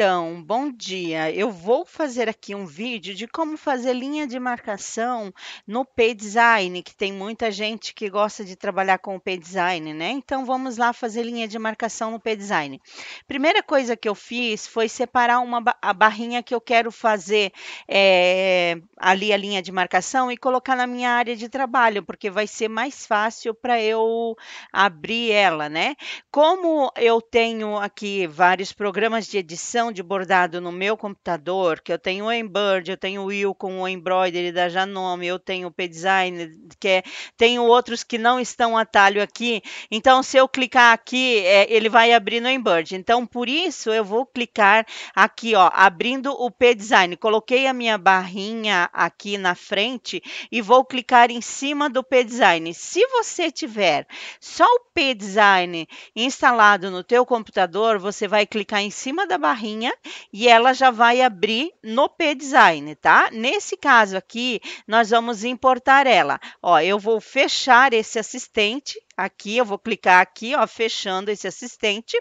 Então, bom dia. Eu vou fazer aqui um vídeo de como fazer linha de marcação no P-Design, que tem muita gente que gosta de trabalhar com o P-Design, né? Então, vamos lá fazer linha de marcação no P-Design. Primeira coisa que eu fiz foi separar uma, a barrinha que eu quero fazer é, ali a linha de marcação e colocar na minha área de trabalho, porque vai ser mais fácil para eu abrir ela, né? Como eu tenho aqui vários programas de edição, de bordado no meu computador, que eu tenho o Embird, eu tenho o Will com o Embroidery da Janome, eu tenho o P-Design, que é, tenho outros que não estão atalho aqui. Então, se eu clicar aqui, é, ele vai abrir no Embird. Então, por isso, eu vou clicar aqui, ó, abrindo o P-Design. Coloquei a minha barrinha aqui na frente e vou clicar em cima do P-Design. Se você tiver só o P-Design instalado no teu computador, você vai clicar em cima da barrinha e ela já vai abrir no P-Design, tá? Nesse caso aqui, nós vamos importar ela. Ó, eu vou fechar esse assistente aqui, eu vou clicar aqui, ó, fechando esse assistente.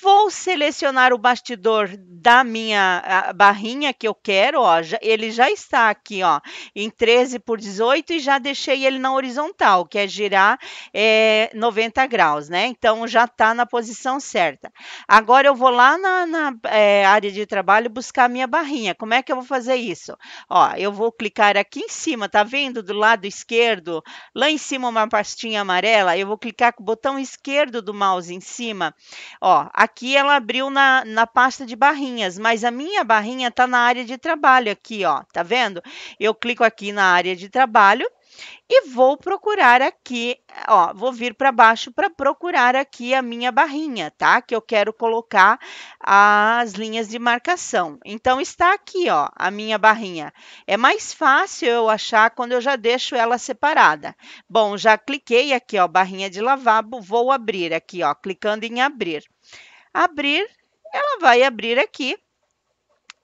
Vou selecionar o bastidor da minha barrinha que eu quero, ó, já, ele já está aqui, ó, em 13 por 18 e já deixei ele na horizontal, que é girar é, 90 graus, né? Então, já está na posição certa. Agora, eu vou lá na, na é, área de trabalho buscar a minha barrinha. Como é que eu vou fazer isso? Ó, eu vou clicar aqui em cima, tá vendo? Do lado esquerdo, lá em cima uma pastinha amarela, eu vou clicar com o botão esquerdo do mouse em cima, ó, Aqui ela abriu na, na pasta de barrinhas, mas a minha barrinha está na área de trabalho aqui, ó. Tá vendo? Eu clico aqui na área de trabalho e vou procurar aqui, ó, vou vir para baixo para procurar aqui a minha barrinha, tá? Que eu quero colocar as linhas de marcação. Então está aqui, ó, a minha barrinha. É mais fácil eu achar quando eu já deixo ela separada. Bom, já cliquei aqui, ó, barrinha de lavabo, vou abrir aqui, ó, clicando em abrir. Abrir, ela vai abrir aqui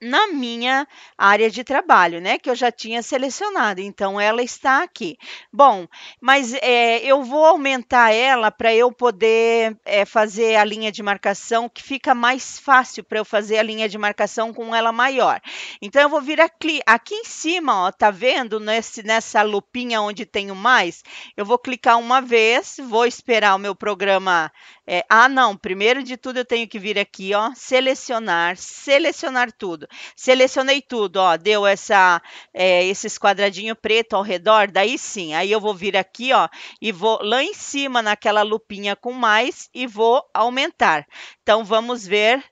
na minha área de trabalho, né? Que eu já tinha selecionado. Então, ela está aqui. Bom, mas é, eu vou aumentar ela para eu poder é, fazer a linha de marcação, que fica mais fácil para eu fazer a linha de marcação com ela maior. Então, eu vou vir aqui, aqui em cima, ó, tá vendo? Nesse, nessa lupinha onde tem o mais, eu vou clicar uma vez, vou esperar o meu programa. É, ah, não, primeiro de tudo eu tenho que vir aqui, ó, selecionar, selecionar tudo. Selecionei tudo, ó, deu essa, é, esses quadradinho preto ao redor, daí sim. Aí eu vou vir aqui, ó, e vou lá em cima naquela lupinha com mais e vou aumentar. Então, vamos ver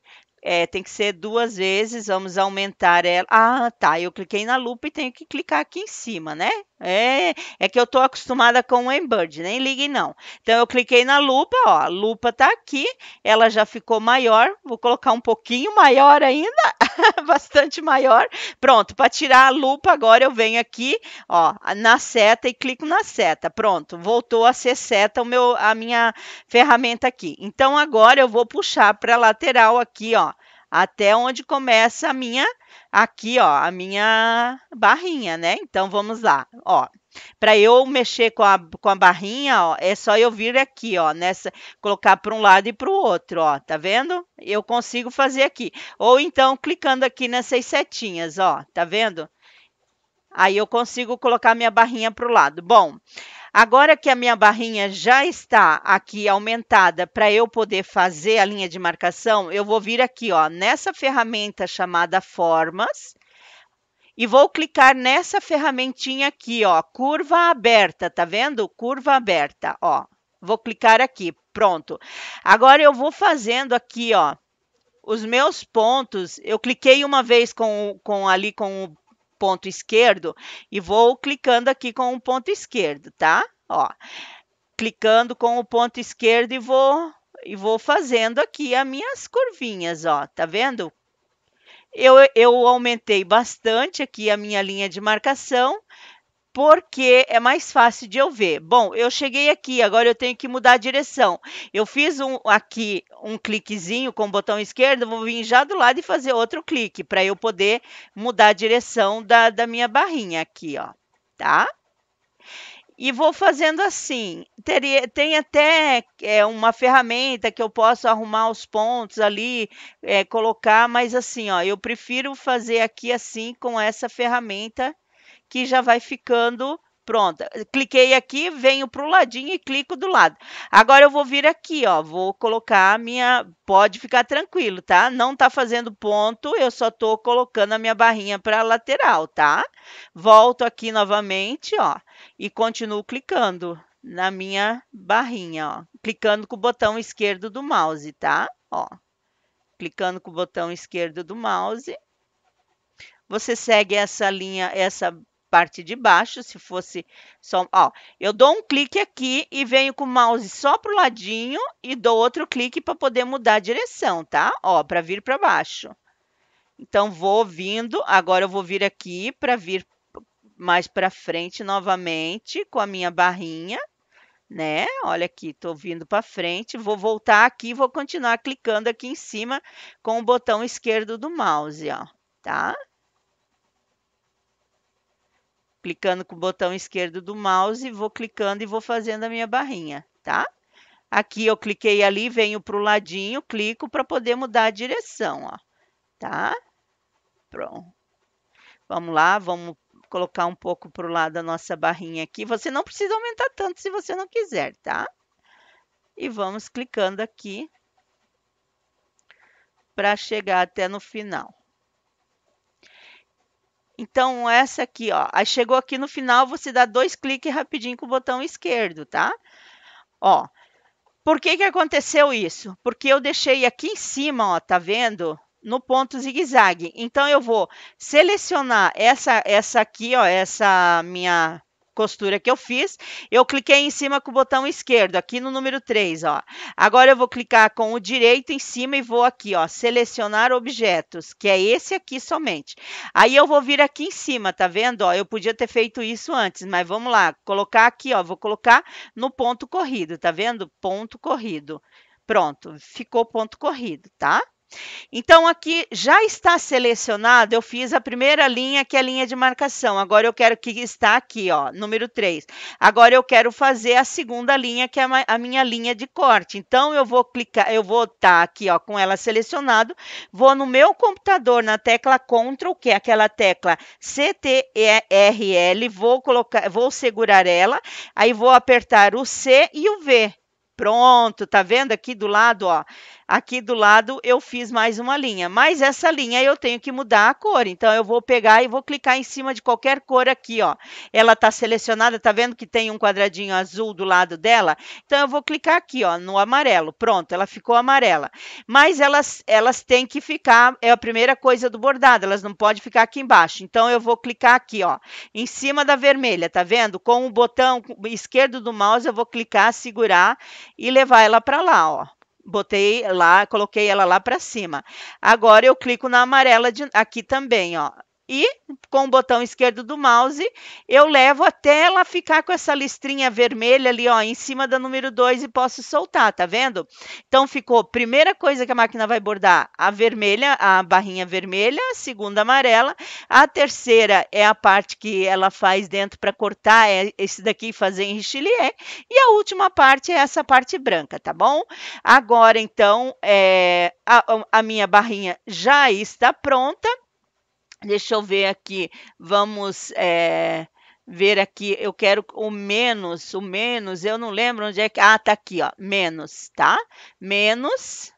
é, tem que ser duas vezes, vamos aumentar ela. Ah, tá, eu cliquei na lupa e tenho que clicar aqui em cima, né? É, é que eu estou acostumada com o Embird, nem liguem não. Então, eu cliquei na lupa, ó, a lupa está aqui, ela já ficou maior, vou colocar um pouquinho maior ainda, bastante maior. Pronto, para tirar a lupa, agora eu venho aqui, ó, na seta e clico na seta. Pronto, voltou a ser seta o meu, a minha ferramenta aqui. Então, agora eu vou puxar para a lateral aqui, ó, até onde começa a minha aqui, ó, a minha barrinha, né? Então vamos lá, ó. Para eu mexer com a, com a barrinha, ó, é só eu vir aqui, ó, nessa, colocar para um lado e para o outro, ó, tá vendo? Eu consigo fazer aqui. Ou então clicando aqui nessas setinhas, ó, tá vendo? Aí eu consigo colocar minha barrinha para o lado. Bom, Agora que a minha barrinha já está aqui aumentada para eu poder fazer a linha de marcação, eu vou vir aqui, ó, nessa ferramenta chamada Formas e vou clicar nessa ferramentinha aqui, ó, curva aberta, tá vendo? Curva aberta, ó. Vou clicar aqui, pronto. Agora eu vou fazendo aqui, ó, os meus pontos, eu cliquei uma vez com, com ali com o ponto esquerdo e vou clicando aqui com o ponto esquerdo, tá? Ó, clicando com o ponto esquerdo e vou e vou fazendo aqui as minhas curvinhas, ó, tá vendo? Eu, eu aumentei bastante aqui a minha linha de marcação, porque é mais fácil de eu ver. Bom, eu cheguei aqui, agora eu tenho que mudar a direção. Eu fiz um, aqui um cliquezinho com o botão esquerdo, vou vir já do lado e fazer outro clique para eu poder mudar a direção da, da minha barrinha aqui, ó, tá? E vou fazendo assim. Teria, tem até é, uma ferramenta que eu posso arrumar os pontos ali, é, colocar, mas assim, ó, eu prefiro fazer aqui assim com essa ferramenta que já vai ficando pronta. Cliquei aqui, venho para o ladinho e clico do lado. Agora eu vou vir aqui, ó, vou colocar a minha, pode ficar tranquilo, tá? Não tá fazendo ponto, eu só tô colocando a minha barrinha para a lateral, tá? Volto aqui novamente, ó, e continuo clicando na minha barrinha, ó, clicando com o botão esquerdo do mouse, tá? Ó. Clicando com o botão esquerdo do mouse, você segue essa linha, essa parte de baixo, se fosse só, ó, eu dou um clique aqui e venho com o mouse só pro ladinho e dou outro clique para poder mudar a direção, tá? Ó, para vir para baixo. Então vou vindo, agora eu vou vir aqui para vir mais para frente novamente com a minha barrinha, né? Olha aqui, tô vindo para frente, vou voltar aqui, vou continuar clicando aqui em cima com o botão esquerdo do mouse, ó, tá? clicando com o botão esquerdo do mouse, vou clicando e vou fazendo a minha barrinha, tá? Aqui eu cliquei ali, venho para o ladinho, clico para poder mudar a direção, ó, tá? Pronto. Vamos lá, vamos colocar um pouco para o lado a nossa barrinha aqui. Você não precisa aumentar tanto se você não quiser, tá? E vamos clicando aqui para chegar até no final. Então, essa aqui, ó. Aí chegou aqui no final, você dá dois cliques rapidinho com o botão esquerdo, tá? Ó. Por que que aconteceu isso? Porque eu deixei aqui em cima, ó, tá vendo? No ponto zigue-zague. Então, eu vou selecionar essa, essa aqui, ó, essa minha costura que eu fiz, eu cliquei em cima com o botão esquerdo, aqui no número 3, ó. Agora eu vou clicar com o direito em cima e vou aqui, ó, selecionar objetos, que é esse aqui somente. Aí eu vou vir aqui em cima, tá vendo? Ó, eu podia ter feito isso antes, mas vamos lá, colocar aqui, ó, vou colocar no ponto corrido, tá vendo? Ponto corrido. Pronto, ficou ponto corrido, tá? Então, aqui já está selecionado, eu fiz a primeira linha, que é a linha de marcação. Agora eu quero que está aqui, ó, número 3. Agora eu quero fazer a segunda linha, que é a minha linha de corte. Então, eu vou clicar, eu vou estar tá aqui, ó, com ela selecionado, vou no meu computador, na tecla Ctrl, que é aquela tecla CTRL, vou colocar, vou segurar ela, aí vou apertar o C e o V. Pronto, tá vendo aqui do lado, ó? aqui do lado eu fiz mais uma linha, mas essa linha eu tenho que mudar a cor, então eu vou pegar e vou clicar em cima de qualquer cor aqui, ó. Ela tá selecionada, tá vendo que tem um quadradinho azul do lado dela? Então eu vou clicar aqui, ó, no amarelo, pronto, ela ficou amarela. Mas elas, elas têm que ficar, é a primeira coisa do bordado, elas não podem ficar aqui embaixo, então eu vou clicar aqui, ó, em cima da vermelha, tá vendo? Com o botão esquerdo do mouse eu vou clicar, segurar e levar ela para lá, ó. Botei lá, coloquei ela lá para cima. Agora eu clico na amarela de, aqui também, ó e com o botão esquerdo do mouse eu levo até ela ficar com essa listrinha vermelha ali, ó, em cima da número 2 e posso soltar, tá vendo? Então ficou primeira coisa que a máquina vai bordar, a vermelha, a barrinha vermelha, a segunda amarela, a terceira é a parte que ela faz dentro para cortar é esse daqui e fazer em richelieu e a última parte é essa parte branca, tá bom? Agora então, é, a, a minha barrinha já está pronta Deixa eu ver aqui. Vamos é, ver aqui. Eu quero o menos. O menos, eu não lembro onde é que. Ah, tá aqui, ó. Menos, tá? Menos,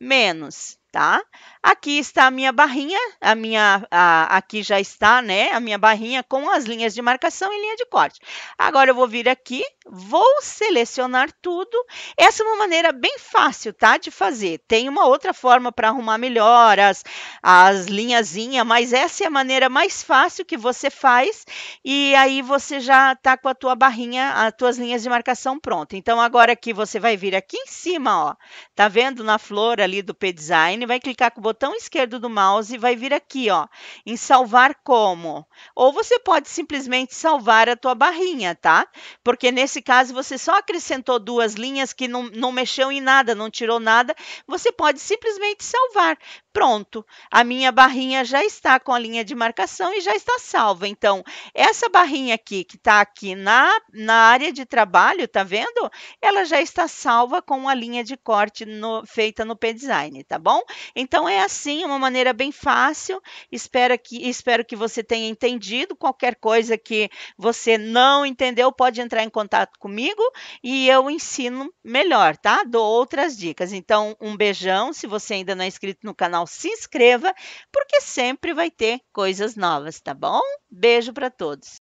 menos tá? Aqui está a minha barrinha, a minha, a, aqui já está, né? A minha barrinha com as linhas de marcação e linha de corte. Agora eu vou vir aqui, vou selecionar tudo. Essa é uma maneira bem fácil, tá? De fazer. Tem uma outra forma para arrumar melhor as, as linhazinhas, mas essa é a maneira mais fácil que você faz e aí você já tá com a tua barrinha, as tuas linhas de marcação pronta. Então agora aqui você vai vir aqui em cima, ó. Tá vendo na flor ali do P-Design? vai clicar com o botão esquerdo do mouse e vai vir aqui, ó, em salvar como. Ou você pode simplesmente salvar a tua barrinha, tá? Porque nesse caso você só acrescentou duas linhas que não, não mexeu em nada, não tirou nada, você pode simplesmente salvar. Pronto, a minha barrinha já está com a linha de marcação e já está salva. Então, essa barrinha aqui, que está aqui na, na área de trabalho, tá vendo? Ela já está salva com a linha de corte no, feita no P-Design, tá bom? Então é assim, uma maneira bem fácil. Espero que espero que você tenha entendido. Qualquer coisa que você não entendeu, pode entrar em contato comigo e eu ensino melhor, tá? Dou outras dicas. Então, um beijão. Se você ainda não é inscrito no canal, se inscreva, porque sempre vai ter coisas novas, tá bom? Beijo para todos.